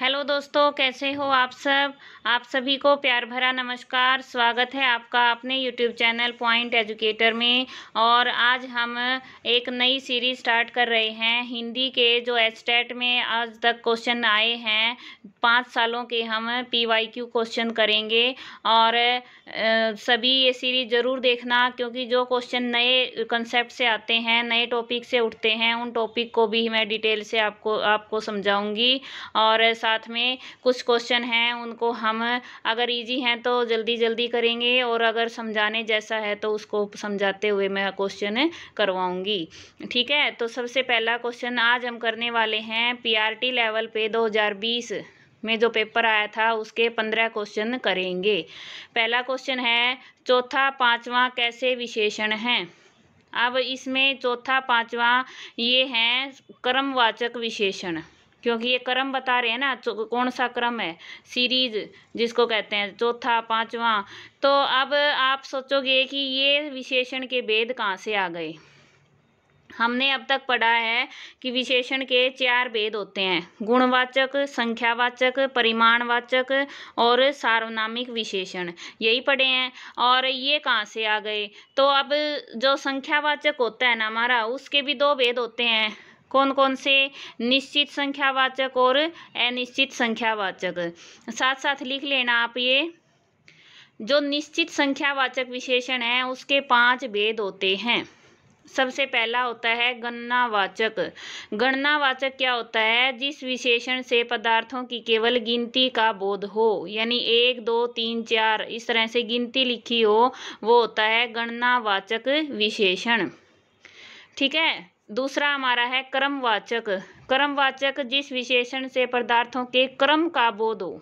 hello दोस्तों कैसे हो आप सब आप सभी को प्यार भरा नमस्कार स्वागत है आपका अपने यूट्यूब चैनल पॉइंट एजुकेटर में और आज हम एक नई सीरीज स्टार्ट कर रहे हैं हिंदी के जो एस्टेट में आज तक क्वेश्चन आए हैं पाँच सालों के हम पी वाई क्यू क्वेश्चन करेंगे और सभी ये सीरीज ज़रूर देखना क्योंकि जो क्वेश्चन नए कंसेप्ट से आते हैं नए टॉपिक से उठते हैं उन टॉपिक को भी मैं डिटेल से आपको आपको समझाऊँगी और साथ में कुछ क्वेश्चन हैं उनको हम अगर इजी हैं तो जल्दी जल्दी करेंगे और अगर समझाने जैसा है तो उसको समझाते हुए मैं क्वेश्चन करवाऊँगी ठीक है तो सबसे पहला क्वेश्चन आज हम करने वाले हैं पीआरटी लेवल पे 2020 में जो पेपर आया था उसके पंद्रह क्वेश्चन करेंगे पहला क्वेश्चन है चौथा पाँचवा कैसे विशेषण हैं अब इसमें चौथा पांचवा ये हैं कर्मवाचक विशेषण क्योंकि ये क्रम बता रहे हैं ना कौन सा क्रम है सीरीज जिसको कहते हैं चौथा पांचवा तो अब आप सोचोगे कि ये विशेषण के भेद कहाँ से आ गए हमने अब तक पढ़ा है कि विशेषण के चार भेद होते हैं गुणवाचक संख्यावाचक परिमाणवाचक और सार्वनामिक विशेषण यही पढ़े हैं और ये कहाँ से आ गए तो अब जो संख्यावाचक होता है ना हमारा उसके भी दो भेद होते हैं कौन कौन से निश्चित संख्यावाचक और अनिश्चित संख्यावाचक साथ साथ लिख लेना आप ये जो निश्चित संख्यावाचक विशेषण है उसके पांच भेद होते हैं सबसे पहला होता है गणनावाचक गणनावाचक क्या होता है जिस विशेषण से पदार्थों की केवल गिनती का बोध हो यानी एक दो तीन चार इस तरह से गिनती लिखी हो वो होता है गणनावाचक विशेषण ठीक है दूसरा हमारा है कर्मवाचक कर्मवाचक जिस विशेषण से पदार्थों के क्रम का बोध हो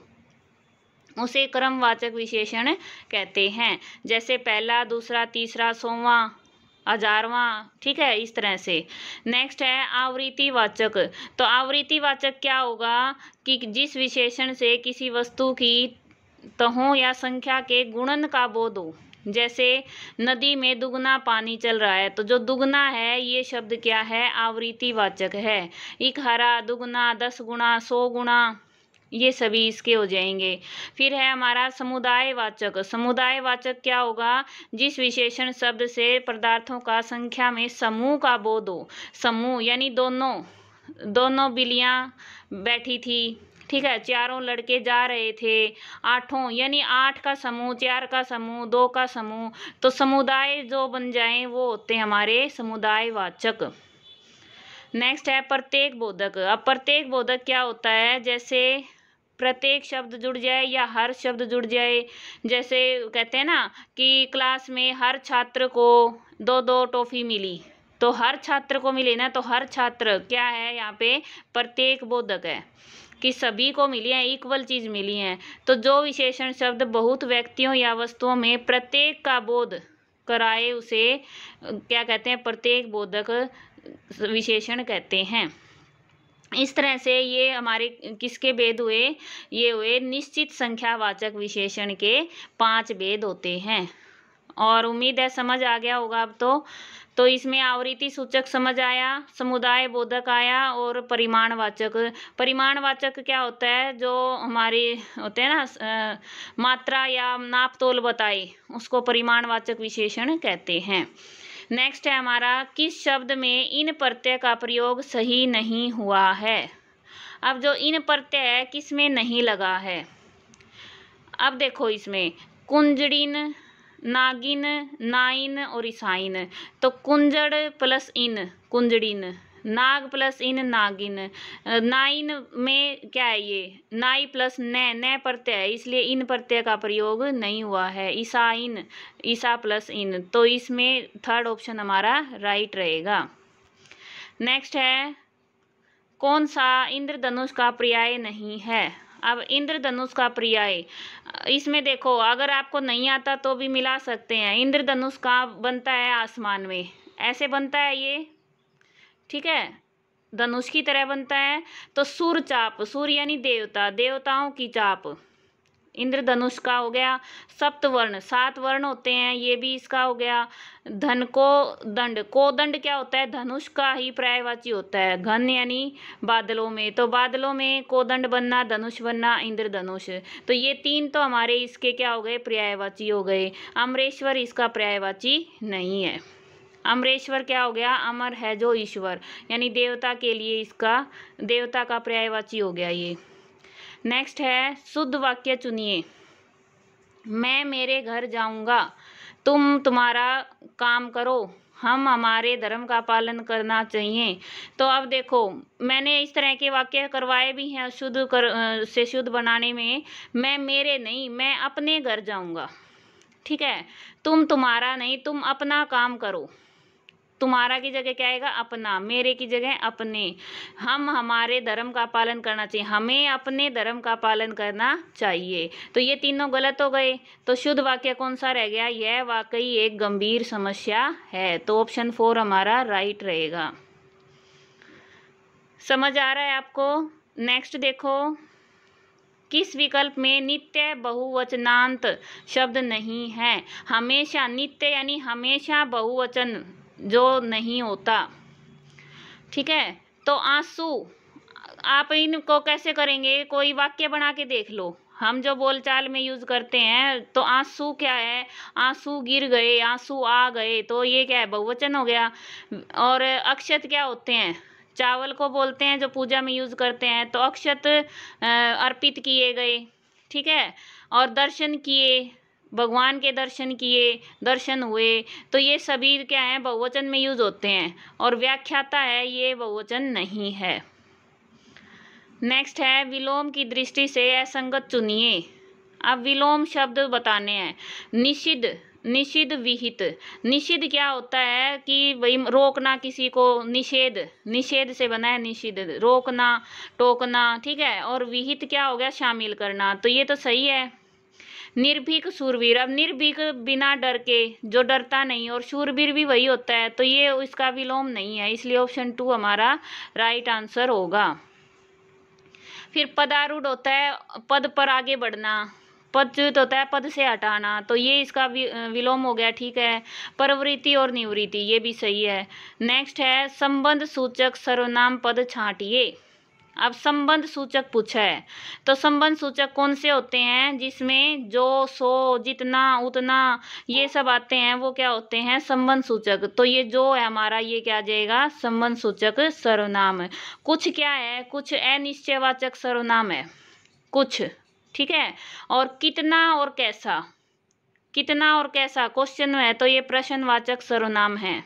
उसे कर्मवाचक विशेषण कहते हैं जैसे पहला दूसरा तीसरा सोवा हजारवा ठीक है इस तरह से नेक्स्ट है आवृत्ति वाचक तो आवृत्ति वाचक क्या होगा कि जिस विशेषण से किसी वस्तु की तहों या संख्या के गुणन का बोध हो जैसे नदी में दुगना पानी चल रहा है तो जो दुगना है ये शब्द क्या है आवृत्ति वाचक है हरा दुगना दस गुणा सौ गुणा ये सभी इसके हो जाएंगे फिर है हमारा समुदाय वाचक समुदाय वाचक क्या होगा जिस विशेषण शब्द से पदार्थों का संख्या में समूह का बोध हो समूह यानी दोनों दोनों बिलियाँ बैठी थी ठीक है चारों लड़के जा रहे थे आठों यानी आठ का समूह चार का समूह दो का समूह तो समुदाय जो बन जाए वो होते हैं हमारे वाचक नेक्स्ट है प्रत्येक बोधक अब प्रत्येक बोधक क्या होता है जैसे प्रत्येक शब्द जुड़ जाए या हर शब्द जुड़ जाए जैसे कहते हैं ना कि क्लास में हर छात्र को दो दो टॉफ़ी मिली तो हर छात्र को मिले ना तो हर छात्र क्या है यहाँ पे प्रत्येक बोधक है कि सभी को मिली हैं इक्वल चीज़ मिली हैं तो जो विशेषण शब्द बहुत व्यक्तियों या वस्तुओं में प्रत्येक का बोध कराए उसे क्या कहते हैं प्रत्येक बोधक विशेषण कहते हैं इस तरह से ये हमारे किसके भेद हुए ये हुए निश्चित संख्यावाचक विशेषण के पांच भेद होते हैं और उम्मीद है समझ आ गया होगा अब तो तो इसमें आवृत्ति सूचक समझ आया समुदाय बोधक आया और परिमाणवाचक परिमाणवाचक क्या होता है जो हमारे होते हैं ना मात्रा या नाप तोल बताए उसको परिमाणवाचक विशेषण कहते हैं नेक्स्ट है हमारा किस शब्द में इन प्रत्यय का प्रयोग सही नहीं हुआ है अब जो इन प्रत्यय किस में नहीं लगा है अब देखो इसमें कुंजड़िन नागिन नाइन और ईसाइन तो कुंजड़ प्लस इन कुंजड़िन नाग प्लस इन नागिन नाइन में क्या है ये नाई प्लस ने ने प्रत्यय है इसलिए इन प्रत्यय का प्रयोग नहीं हुआ है ईसा इन ईसा प्लस इन तो इसमें थर्ड ऑप्शन हमारा राइट रहेगा नेक्स्ट है कौन सा इंद्रधनुष का पर्याय नहीं है अब इंद्रधनुष का पर्याय इसमें देखो अगर आपको नहीं आता तो भी मिला सकते हैं इंद्रधनुष का बनता है आसमान में ऐसे बनता है ये ठीक है धनुष की तरह बनता है तो सूर चाप सूर्य यानी देवता देवताओं की चाप इंद्रधनुष का हो गया सप्तवर्ण सात वर्ण होते हैं ये भी इसका हो गया धन को दंड को दंड क्या होता है धनुष का ही प्रायवाची होता है घन यानी बादलों में तो बादलों में कोदंड बनना धनुष बनना इंद्रधनुष तो ये तीन तो हमारे इसके क्या हो गए पर्यायवाची हो गए अमरेश्वर इसका पर्यायवाची नहीं है अमरेश्वर क्या हो गया अमर है जो ईश्वर यानी देवता के लिए इसका देवता का पर्यायवाची हो गया ये नेक्स्ट है शुद्ध वाक्य चुनिए मैं मेरे घर जाऊंगा तुम तुम्हारा काम करो हम हमारे धर्म का पालन करना चाहिए तो अब देखो मैंने इस तरह के वाक्य करवाए भी हैं शुद्ध कर से शुद्ध बनाने में मैं मेरे नहीं मैं अपने घर जाऊंगा ठीक है तुम तुम्हारा नहीं तुम अपना काम करो तुम्हारा की जगह क्या आएगा अपना मेरे की जगह अपने हम हमारे धर्म का पालन करना चाहिए हमें अपने धर्म का पालन करना चाहिए तो ये तीनों गलत हो गए तो शुद्ध वाक्य कौन सा रह गया यह वाकई एक गंभीर समस्या है तो ऑप्शन फोर हमारा राइट रहेगा समझ आ रहा है आपको नेक्स्ट देखो किस विकल्प में नित्य बहुवचनांत शब्द नहीं है हमेशा नित्य यानी हमेशा बहुवचन जो नहीं होता ठीक है तो आंसू आप इनको कैसे करेंगे कोई वाक्य बना के देख लो हम जो बोलचाल में यूज़ करते हैं तो आंसू क्या है आंसू गिर गए आंसू आ गए तो ये क्या है बहुवचन हो गया और अक्षत क्या होते हैं चावल को बोलते हैं जो पूजा में यूज़ करते हैं तो अक्षत अर्पित किए गए ठीक है और दर्शन किए भगवान के दर्शन किए दर्शन हुए तो ये सभी क्या है बहुवचन में यूज होते हैं और व्याख्याता है ये बहुवचन नहीं है नेक्स्ट है विलोम की दृष्टि से असंगत चुनिए अब विलोम शब्द बताने हैं निषिद्ध निषिद्ध विहित निषिद्ध क्या होता है कि भाई रोकना किसी को निषेध निषेध से बना है निषिद्ध रोकना टोकना ठीक है और विहित क्या हो गया शामिल करना तो ये तो सही है निर्भीक सूरवीर अब निर्भीक बिना डर के जो डरता नहीं और सूरवीर भी वही होता है तो ये इसका विलोम नहीं है इसलिए ऑप्शन टू हमारा राइट आंसर होगा फिर पदारूढ़ होता है पद पर आगे बढ़ना पद पदच्युत होता है पद से हटाना तो ये इसका विलोम हो गया ठीक है प्रवृत्ति और निवृत्ति ये भी सही है नेक्स्ट है संबंध सूचक सर्वनाम पद छाटिए अब संबंध सूचक पूछा है तो संबंध सूचक कौन से होते हैं जिसमें जो सो जितना उतना ये सब आते हैं वो क्या होते हैं संबंध सूचक तो ये जो है हमारा ये क्या आ जाएगा संबंध सूचक सर्वनाम कुछ क्या है कुछ अनिश्चयवाचक सर्वनाम है कुछ ठीक है और कितना और कैसा कितना और कैसा क्वेश्चन है तो ये प्रश्नवाचक सर्वनाम है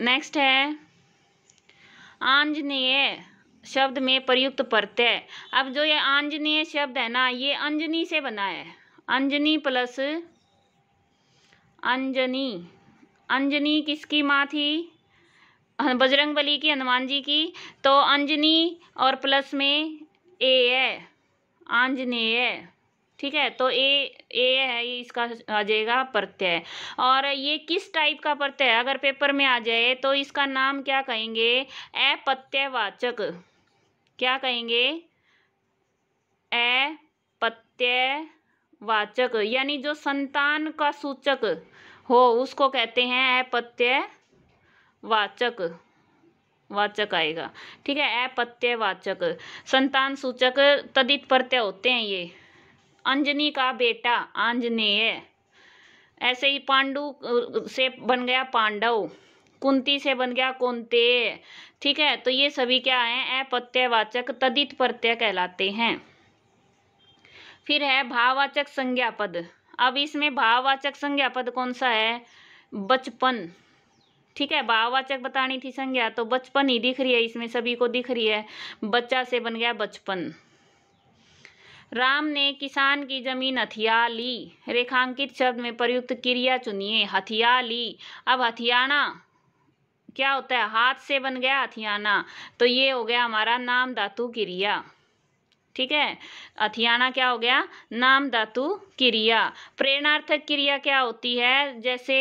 नेक्स्ट है आंजनेय शब्द में प्रयुक्त प्रत्यय अब जो ये आंजनेय शब्द है ना ये अंजनी से बना है अंजनी प्लस अंजनी अंजनी किसकी माँ थी बजरंग बली की हनुमान जी की तो अंजनी और प्लस में ए है आंजनेय ठीक है तो ए ए है ये इसका आ जाएगा प्रत्यय और ये किस टाइप का प्रत्यय अगर पेपर में आ जाए तो इसका नाम क्या कहेंगे अप्रत्ययवाचक क्या कहेंगे अप्रत्ययवाचक यानी जो संतान का सूचक हो उसको कहते हैं अप्रत्ययवाचक वाचक आएगा ठीक है अप्रत्ययवाचक संतान सूचक तदित प्रत्यय होते हैं ये अंजनी का बेटा आंजनेय ऐसे ही पांडु से बन गया पांडव कुंती से बन गया कुंते ठीक है तो ये सभी क्या है अपत्यवाचक तदित प्रत्यय कहलाते हैं फिर है भाववाचक संज्ञा पद अब इसमें भाववाचक संज्ञा पद कौन सा है बचपन ठीक है भाववाचक बतानी थी संज्ञा तो बचपन ही दिख रही है इसमें सभी को दिख रही है बच्चा से बन गया बचपन राम ने किसान की जमीन हथिया ली रेखांकित शब्द में प्रयुक्त क्रिया चुनिए हथिया ली अब हथियाना क्या होता है हाथ से बन गया हथियाना तो ये हो गया हमारा नाम धातु क्रिया ठीक है अथियाना क्या हो गया नाम धातु क्रिया प्रेरणार्थक क्रिया क्या होती है जैसे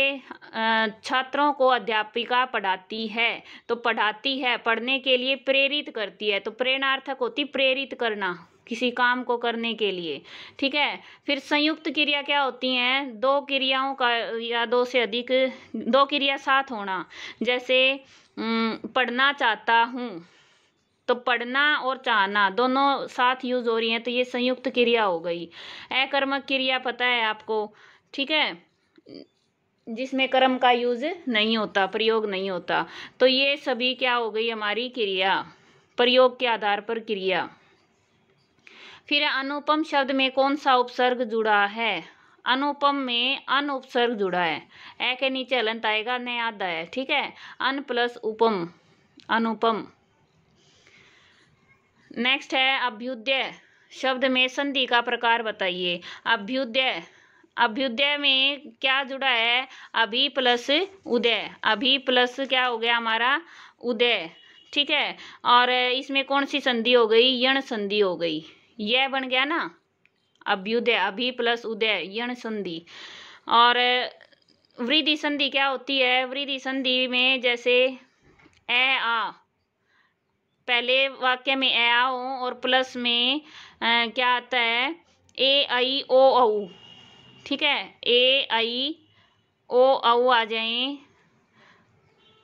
छात्रों को अध्यापिका पढ़ाती है तो पढ़ाती है पढ़ने के लिए प्रेरित करती है तो प्रेरणार्थक होती प्रेरित करना किसी काम को करने के लिए ठीक है फिर संयुक्त क्रिया क्या होती हैं दो क्रियाओं का या दो से अधिक दो क्रिया साथ होना जैसे पढ़ना चाहता हूँ तो पढ़ना और चाहना दोनों साथ यूज हो रही हैं तो ये संयुक्त क्रिया हो गई अकर्मक क्रिया पता है आपको ठीक है जिसमें कर्म का यूज नहीं होता प्रयोग नहीं होता तो ये सभी क्या हो गई हमारी क्रिया प्रयोग के आधार पर क्रिया फिर अनुपम शब्द में कौन सा उपसर्ग जुड़ा है अनुपम में अन उपसर्ग जुड़ा है ऐ के नीचे अलंत आएगा न आधा है ठीक है अन प्लस उपम अनुपम नेक्स्ट है अभ्युदय शब्द में संधि का प्रकार बताइए अभ्युदय अभ्युदय में क्या जुड़ा है अभी प्लस उदय अभी प्लस क्या हो गया हमारा उदय ठीक है और इसमें कौन सी संधि हो गई यण संधि हो गई यह बन गया ना अभ्युदय अभी प्लस उदय यण संधि और वृद्धि संधि क्या होती है वृद्धि संधि में जैसे ए आ पहले वाक्य में ए आ हो और प्लस में आ, क्या आता है ए आई ओ औ ठीक है ए आई ओ औ आ जाए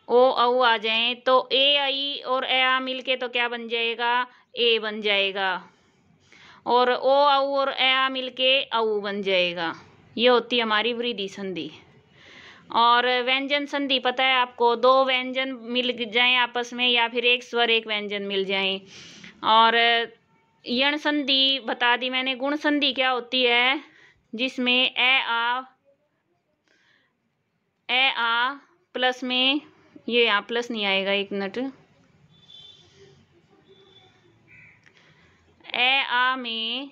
ओ औ आ जाए तो ए आई और ए आ मिलके तो क्या बन जाएगा ए बन जाएगा और ओ आऊ और ए आ मिल के आऊ बन जाएगा ये होती हमारी वृद्धि संधि और व्यंजन संधि पता है आपको दो व्यंजन मिल जाएं आपस में या फिर एक स्वर एक व्यंजन मिल जाएं और यण संधि बता दी मैंने गुण संधि क्या होती है जिसमें ए आ ए आ प्लस में ये यहाँ प्लस नहीं आएगा एक मिनट आ में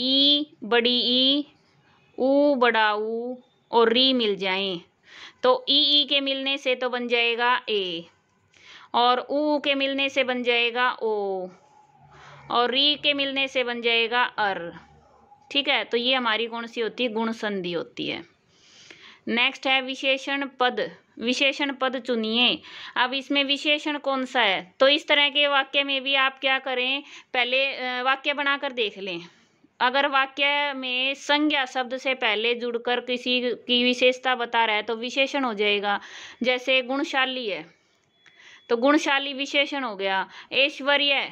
ई बड़ी ई ऊ बड़ा ऊ और री मिल जाए तो ई ई के मिलने से तो बन जाएगा ए और ऊ के मिलने से बन जाएगा ओ और री के मिलने से बन जाएगा अर ठीक है तो ये हमारी कौन सी होती है गुण संधि होती है नेक्स्ट है विशेषण पद विशेषण पद चुनिए अब इसमें विशेषण कौन सा है तो इस तरह के वाक्य में भी आप क्या करें पहले वाक्य बनाकर देख लें अगर वाक्य में संज्ञा शब्द से पहले जुड़कर किसी की विशेषता बता रहा है तो विशेषण हो जाएगा जैसे गुणशाली है तो गुणशाली विशेषण हो गया ऐश्वर्य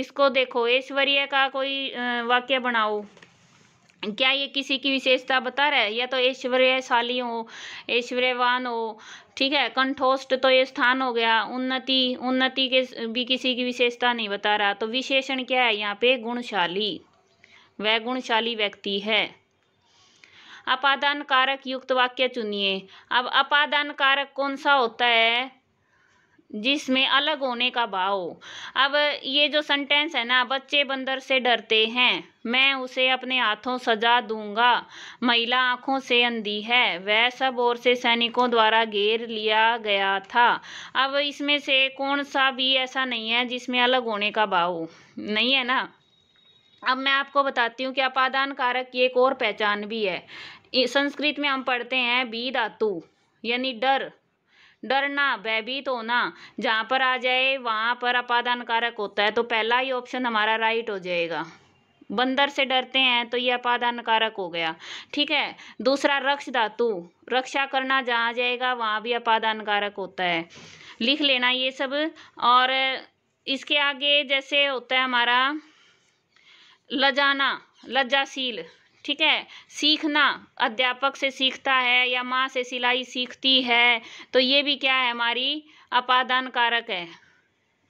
इसको देखो ऐश्वर्य का कोई वाक्य बनाओ क्या ये किसी की विशेषता बता रहा है या तो ऐश्वर्यशाली हो ऐश्वर्यवान हो ठीक है कंठोष्ट तो ये स्थान हो गया उन्नति उन्नति के भी किसी की विशेषता नहीं बता रहा तो विशेषण क्या है यहाँ पे गुणशाली वह गुणशाली व्यक्ति है अपादान कारक युक्त वाक्य चुनिए अब अपादान कारक कौन सा होता है जिसमें अलग होने का भाव अब ये जो सेंटेंस है ना बच्चे बंदर से डरते हैं मैं उसे अपने हाथों सजा दूंगा महिला आंखों से अंधी है वह सब ओर से सैनिकों द्वारा घेर लिया गया था अब इसमें से कौन सा भी ऐसा नहीं है जिसमें अलग होने का भाव नहीं है ना अब मैं आपको बताती हूँ कि अपादान कारक की एक और पहचान भी है संस्कृत में हम पढ़ते हैं बी धातु यानी डर डरना भयभीत तो होना जहाँ पर आ जाए वहाँ पर अपादान कारक होता है तो पहला ही ऑप्शन हमारा राइट हो जाएगा बंदर से डरते हैं तो ये अपादान कारक हो गया ठीक है दूसरा रक्ष धातु रक्षा करना जहाँ जाएगा वहाँ भी अपादान कारक होता है लिख लेना ये सब और इसके आगे जैसे होता है हमारा लजाना लज्जाशील ठीक है सीखना अध्यापक से सीखता है या माँ से सिलाई सीखती है तो ये भी क्या है हमारी अपादान कारक है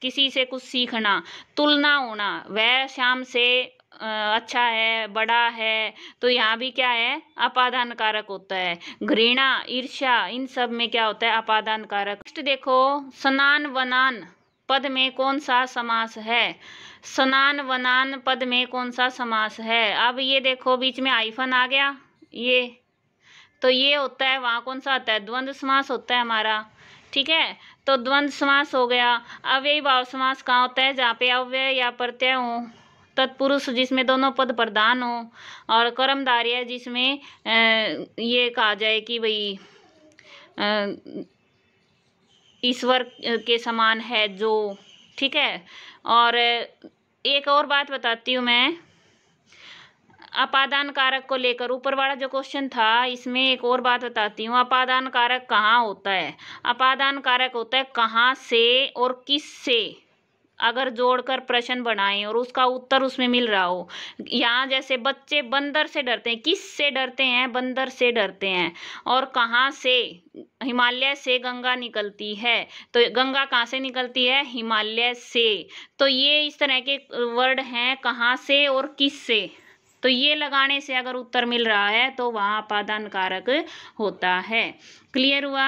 किसी से कुछ सीखना तुलना होना वह शाम से अच्छा है बड़ा है तो यहाँ भी क्या है अपादान कारक होता है घृणा ईर्ष्या इन सब में क्या होता है अपादान कारक नेक्स्ट देखो स्नान वनान पद में कौन सा समास है स्नान वनान पद में कौन सा समास है अब ये देखो बीच में आइफन आ गया ये तो ये होता है वहाँ कौन सा आता है द्वंद्व समास होता है हमारा ठीक है तो द्वंद्व समास हो गया यही भाव समास कहाँ होता है जहाँ पे अव्यय या प्रत्यय हो तत्पुरुष जिसमें दोनों पद प्रधान हो और कर्मधार्य जिसमें ये कहा जाए कि भाई ईश्वर के समान है जो ठीक है और एक और बात बताती हूँ मैं अपादान कारक को लेकर ऊपर वाला जो क्वेश्चन था इसमें एक और बात बताती हूँ अपादान कारक कहाँ होता है अपादान कारक होता है कहाँ से और किस से अगर जोड़कर प्रश्न बनाएं और उसका उत्तर उसमें मिल रहा हो यहाँ जैसे बच्चे बंदर से डरते हैं किस से डरते हैं बंदर से डरते हैं और कहाँ से हिमालय से गंगा निकलती है तो गंगा कहाँ से निकलती है हिमालय से तो ये इस तरह के वर्ड हैं कहाँ से और किस से तो ये लगाने से अगर उत्तर मिल रहा है तो वहाँ अपादान कारक होता है क्लियर हुआ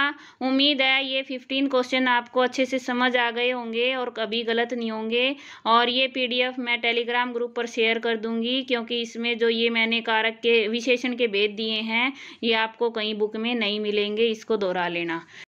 उम्मीद है ये फिफ्टीन क्वेश्चन आपको अच्छे से समझ आ गए होंगे और कभी गलत नहीं होंगे और ये पीडीएफ मैं टेलीग्राम ग्रुप पर शेयर कर दूंगी क्योंकि इसमें जो ये मैंने कारक के विशेषण के भेद दिए हैं ये आपको कहीं बुक में नहीं मिलेंगे इसको दोहरा लेना